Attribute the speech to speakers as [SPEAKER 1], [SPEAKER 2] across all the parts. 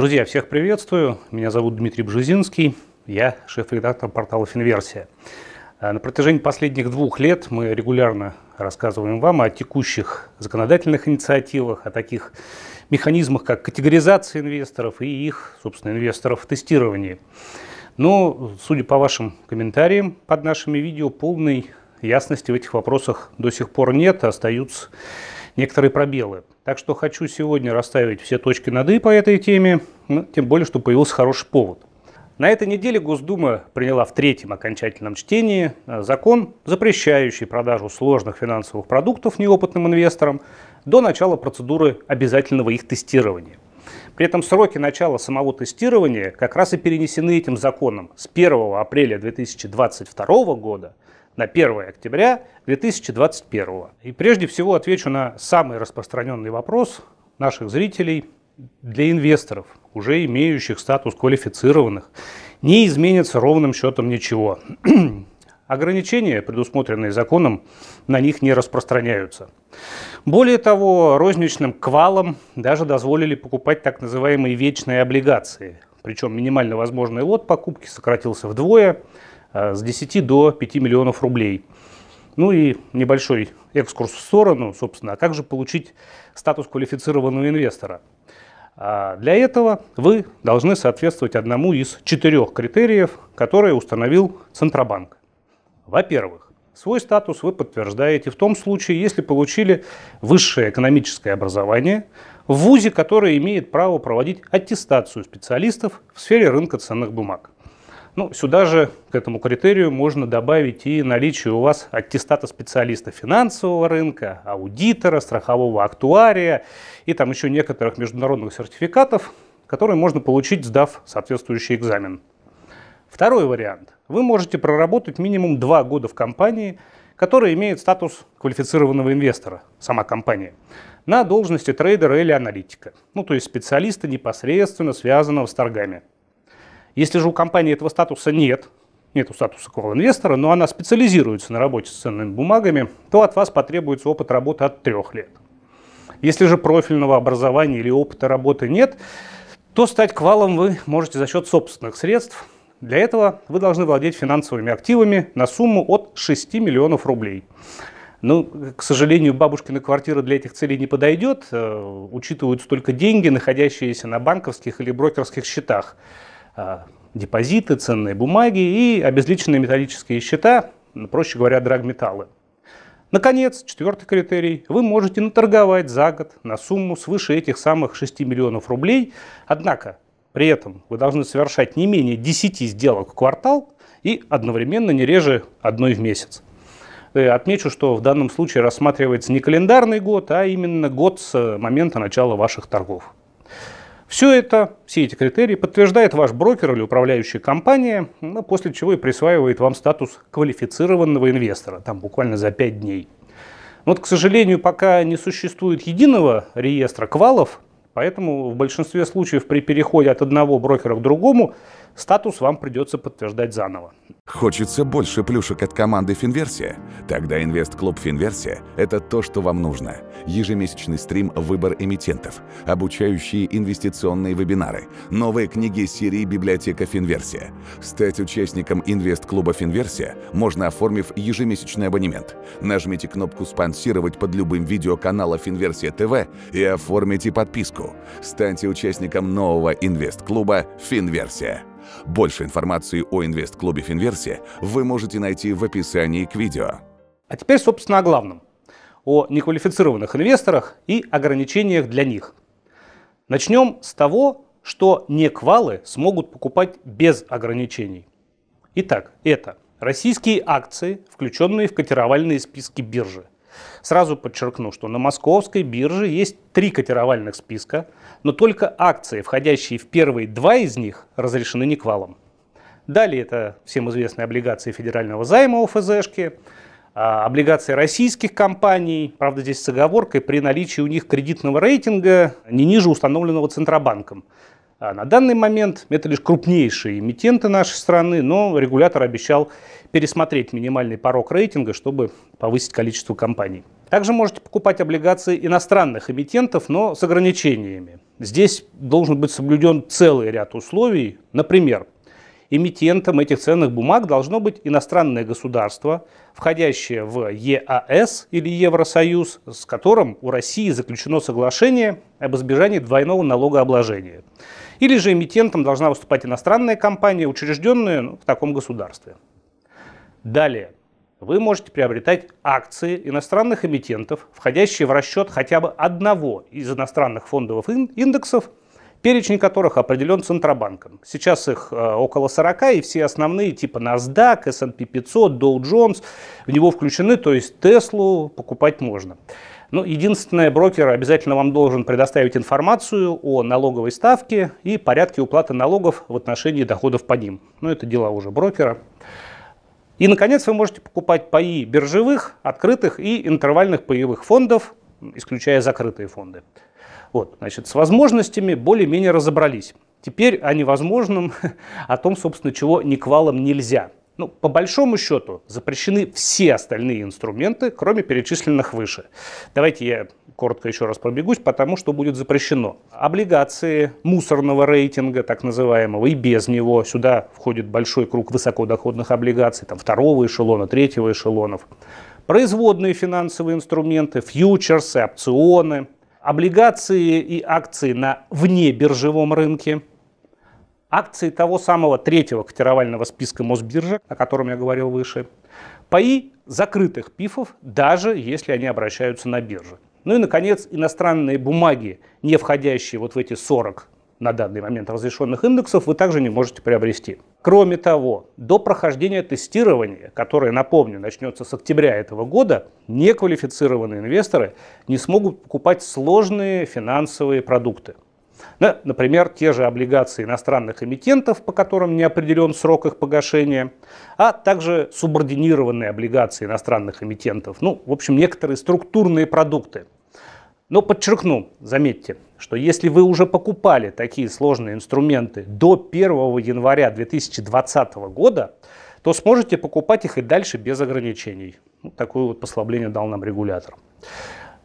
[SPEAKER 1] Друзья, всех приветствую. Меня зовут Дмитрий Бжезинский. Я шеф-редактор портала «Финверсия». Э, на протяжении последних двух лет мы регулярно рассказываем вам о текущих законодательных инициативах, о таких механизмах, как категоризация инвесторов и их, собственно, инвесторов в тестировании. Но, судя по вашим комментариям под нашими видео, полной ясности в этих вопросах до сих пор нет, остаются некоторые пробелы. Так что хочу сегодня расставить все точки над «и» по этой теме, ну, тем более, что появился хороший повод. На этой неделе Госдума приняла в третьем окончательном чтении э, закон, запрещающий продажу сложных финансовых продуктов неопытным инвесторам до начала процедуры обязательного их тестирования. При этом сроки начала самого тестирования как раз и перенесены этим законом с 1 апреля 2022 года – на 1 октября 2021. И прежде всего отвечу на самый распространенный вопрос наших зрителей для инвесторов, уже имеющих статус квалифицированных. Не изменится ровным счетом ничего. Ограничения, предусмотренные законом, на них не распространяются. Более того, розничным квалам даже дозволили покупать так называемые вечные облигации. Причем минимально возможный лот покупки сократился вдвое – Э, с 10 до 5 миллионов рублей. Ну и небольшой экскурс в сторону, собственно, а как же получить статус квалифицированного инвестора? А, для этого вы должны соответствовать одному из четырех критериев, которые установил Центробанк. Во-первых, свой статус вы подтверждаете в том случае, если получили высшее экономическое образование в ВУЗе, который имеет право проводить аттестацию специалистов в сфере рынка ценных бумаг. Ну, сюда же к этому критерию можно добавить и наличие у вас аттестата специалиста финансового рынка, аудитора, страхового актуария и там еще некоторых международных сертификатов, которые можно получить, сдав соответствующий экзамен. Второй вариант. Вы можете проработать минимум два года в компании, которая имеет статус квалифицированного инвестора, сама компания, на должности трейдера или аналитика, ну то есть специалиста, непосредственно связанного с торгами. Если же у компании этого статуса нет, нет статуса квал-инвестора, но она специализируется на работе с ценными бумагами, то от вас потребуется опыт работы от трех лет. Если же профильного образования или опыта работы нет, то стать квалом вы можете за счет собственных средств. Для этого вы должны владеть финансовыми активами на сумму от 6 миллионов рублей. Ну, к сожалению, бабушкина квартира для этих целей не подойдет. Э, учитываются только деньги, находящиеся на банковских или брокерских счетах. А, депозиты, ценные бумаги и обезличенные металлические счета, ну, проще говоря, драгметаллы. Наконец, четвертый критерий. Вы можете наторговать за год на сумму свыше этих самых 6 миллионов рублей. Однако, при этом вы должны совершать не менее 10 сделок в квартал и одновременно не реже одной в месяц. Э, отмечу, что в данном случае рассматривается не календарный год, а именно год с момента начала ваших торгов. Все это, все эти критерии подтверждает ваш брокер или управляющая компания, ну, после чего и присваивает вам статус квалифицированного инвестора, там буквально за 5 дней. Вот, к сожалению, пока не существует единого реестра квалов, поэтому в большинстве случаев при переходе от одного брокера к другому статус вам придется подтверждать заново.
[SPEAKER 2] Хочется больше плюшек от команды Финверсия? Тогда Инвест-клуб Финверсия – это то, что вам нужно. Ежемесячный стрим «Выбор эмитентов», обучающие инвестиционные вебинары, новые книги серии «Библиотека Финверсия». Стать участником Инвест-клуба Финверсия можно, оформив ежемесячный абонемент. Нажмите кнопку «Спонсировать» под любым видео канала Финверсия ТВ и оформите подписку. Станьте участником нового Инвест-клуба Финверсия. Больше информации о Инвест-клубе Финверсия версия вы можете найти в описании к видео. А
[SPEAKER 1] теперь, собственно, о главном. О неквалифицированных инвесторах и ограничениях для них. Начнем с того, что неквалы смогут покупать без ограничений. Итак, это российские акции, включенные в котировальные списки биржи. Сразу подчеркну, что на московской бирже есть три котировальных списка, но только акции, входящие в первые два из них, разрешены неквалом. Далее это всем известные облигации федерального займа ОФЗшки, а, облигации российских компаний, правда здесь с оговоркой, при наличии у них кредитного рейтинга не ниже установленного Центробанком. А на данный момент это лишь крупнейшие эмитенты нашей страны, но регулятор обещал пересмотреть минимальный порог рейтинга, чтобы повысить количество компаний. Также можете покупать облигации иностранных эмитентов, но с ограничениями. Здесь должен быть соблюден целый ряд условий. Например, Эмитентом этих ценных бумаг должно быть иностранное государство, входящее в ЕАС или Евросоюз, с которым у России заключено соглашение об избежании двойного налогообложения. Или же эмитентом должна выступать иностранная компания, учрежденная ну, в таком государстве. Далее. Вы можете приобретать акции иностранных эмитентов, входящие в расчет хотя бы одного из иностранных фондовых индексов – перечень которых определен Центробанком. Сейчас их э, около 40, и все основные, типа NASDAQ, S&P 500, Dow Jones, в него включены, то есть Теслу покупать можно. Но ну, единственное, брокер обязательно вам должен предоставить информацию о налоговой ставке и порядке уплаты налогов в отношении доходов по ним. Но ну, это дела уже брокера. И, наконец, вы можете покупать паи биржевых, открытых и интервальных паевых фондов, исключая закрытые фонды. Вот, значит, с возможностями более-менее разобрались. Теперь о невозможном, о том, собственно, чего никвалом нельзя. Ну, по большому счету, запрещены все остальные инструменты, кроме перечисленных выше. Давайте я коротко еще раз пробегусь, потому что будет запрещено. Облигации мусорного рейтинга, так называемого, и без него. Сюда входит большой круг высокодоходных облигаций, там второго эшелона, третьего эшелонов. Производные финансовые инструменты, фьючерсы, опционы – облигации и акции на внебиржевом рынке, акции того самого третьего котировального списка Мосбиржи, о котором я говорил выше, паи закрытых пифов, даже если они обращаются на бирже. Ну и, наконец, иностранные бумаги, не входящие вот в эти 40 на данный момент разрешенных индексов, вы также не можете приобрести. Кроме того, до прохождения тестирования, которое, напомню, начнется с октября этого года, неквалифицированные инвесторы не смогут покупать сложные финансовые продукты. Например, те же облигации иностранных эмитентов, по которым не определен срок их погашения, а также субординированные облигации иностранных эмитентов. Ну, в общем, некоторые структурные продукты, но подчеркну, заметьте, что если вы уже покупали такие сложные инструменты до 1 января 2020 года, то сможете покупать их и дальше без ограничений. Ну, такое вот послабление дал нам регулятор.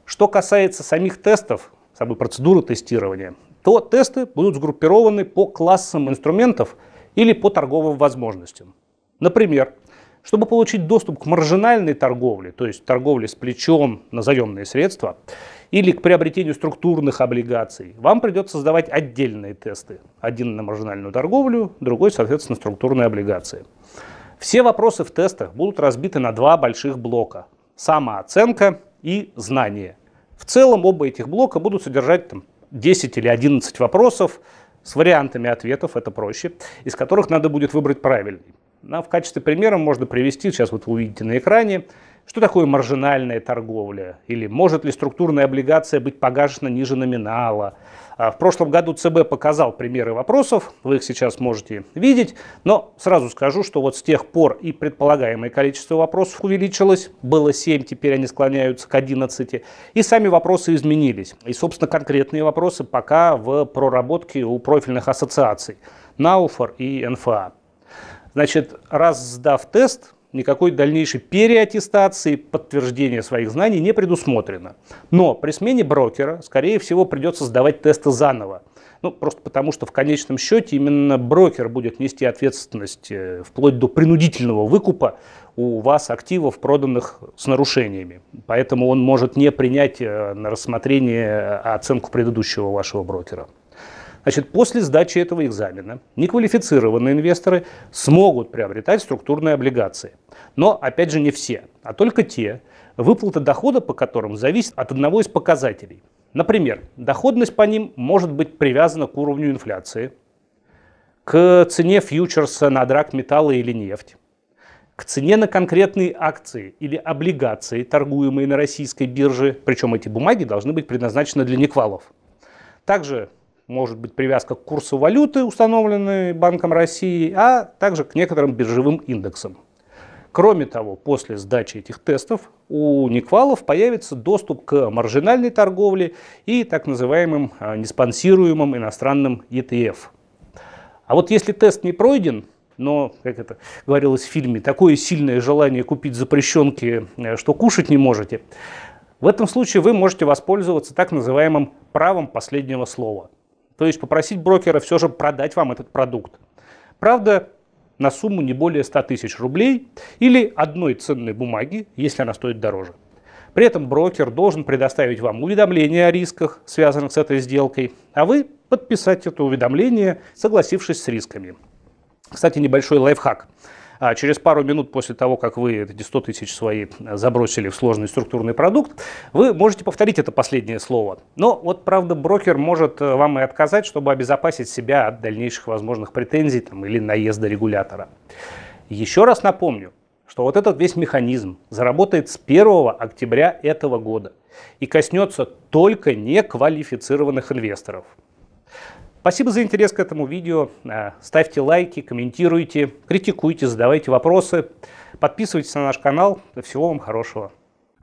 [SPEAKER 1] Что касается самих тестов, самой процедуры тестирования, то тесты будут сгруппированы по классам инструментов или по торговым возможностям. Например, чтобы получить доступ к маржинальной торговле, то есть торговле с плечом на заемные средства, или к приобретению структурных облигаций, вам придется сдавать отдельные тесты. Один на маржинальную торговлю, другой, соответственно, структурные облигации. Все вопросы в тестах будут разбиты на два больших блока. Самооценка и знание. В целом оба этих блока будут содержать там, 10 или 11 вопросов с вариантами ответов, это проще, из которых надо будет выбрать правильный. А в качестве примера можно привести, сейчас вот вы увидите на экране, что такое маржинальная торговля? Или может ли структурная облигация быть погашена ниже номинала? А, в прошлом году ЦБ показал примеры вопросов, вы их сейчас можете видеть, но сразу скажу, что вот с тех пор и предполагаемое количество вопросов увеличилось, было 7, теперь они склоняются к 11, и сами вопросы изменились. И, собственно, конкретные вопросы пока в проработке у профильных ассоциаций НАУФОР и НФА. Значит, раз сдав тест, никакой дальнейшей переаттестации, подтверждения своих знаний не предусмотрено. Но при смене брокера, скорее всего, придется сдавать тесты заново. Ну, просто потому, что в конечном счете именно брокер будет нести ответственность э, вплоть до принудительного выкупа у вас активов, проданных с нарушениями. Поэтому он может не принять э, на рассмотрение оценку предыдущего вашего брокера. Значит, после сдачи этого экзамена неквалифицированные инвесторы смогут приобретать структурные облигации. Но, опять же, не все, а только те, выплаты дохода по которым зависит от одного из показателей. Например, доходность по ним может быть привязана к уровню инфляции, к цене фьючерса на драк металла или нефть, к цене на конкретные акции или облигации, торгуемые на российской бирже, причем эти бумаги должны быть предназначены для неквалов. Также может быть привязка к курсу валюты, установленной Банком России, а также к некоторым биржевым индексам. Кроме того, после сдачи этих тестов у Никвалов появится доступ к маржинальной торговле и так называемым а, неспонсируемым иностранным ETF. А вот если тест не пройден, но, как это говорилось в фильме, такое сильное желание купить запрещенки, э, что кушать не можете, в этом случае вы можете воспользоваться так называемым правом последнего слова. То есть попросить брокера все же продать вам этот продукт. Правда, на сумму не более 100 тысяч рублей или одной ценной бумаги, если она стоит дороже. При этом брокер должен предоставить вам уведомление о рисках, связанных с этой сделкой, а вы подписать это уведомление, согласившись с рисками. Кстати, небольшой лайфхак а через пару минут после того, как вы эти 100 тысяч свои э, забросили в сложный структурный продукт, вы можете повторить это последнее слово. Но вот, правда, брокер может э, вам и отказать, чтобы обезопасить себя от дальнейших возможных претензий там, или наезда регулятора. Еще раз напомню, что вот этот весь механизм заработает с 1 октября этого года и коснется только неквалифицированных инвесторов – Спасибо за интерес к этому видео. Э, ставьте лайки, комментируйте, критикуйте, задавайте вопросы. Подписывайтесь на наш канал. Всего вам хорошего.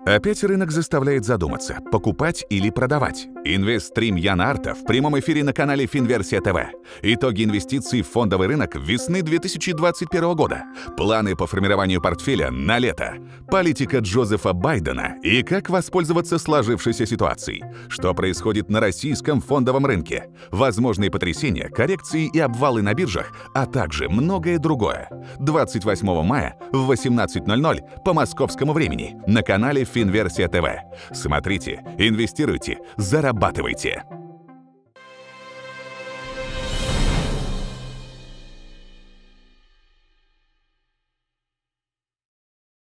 [SPEAKER 2] Опять рынок заставляет задуматься, покупать или продавать. Инвестстрим Яна Арта в прямом эфире на канале Финверсия ТВ. Итоги инвестиций в фондовый рынок весны 2021 года. Планы по формированию портфеля на лето. Политика Джозефа Байдена и как воспользоваться сложившейся ситуацией. Что происходит на российском фондовом рынке. Возможные потрясения, коррекции и обвалы на биржах, а также многое другое. 28 мая в 18.00 по московскому времени на канале Финверсия ТВ. Смотрите, инвестируйте, зарабатывайте Зарабатывайте!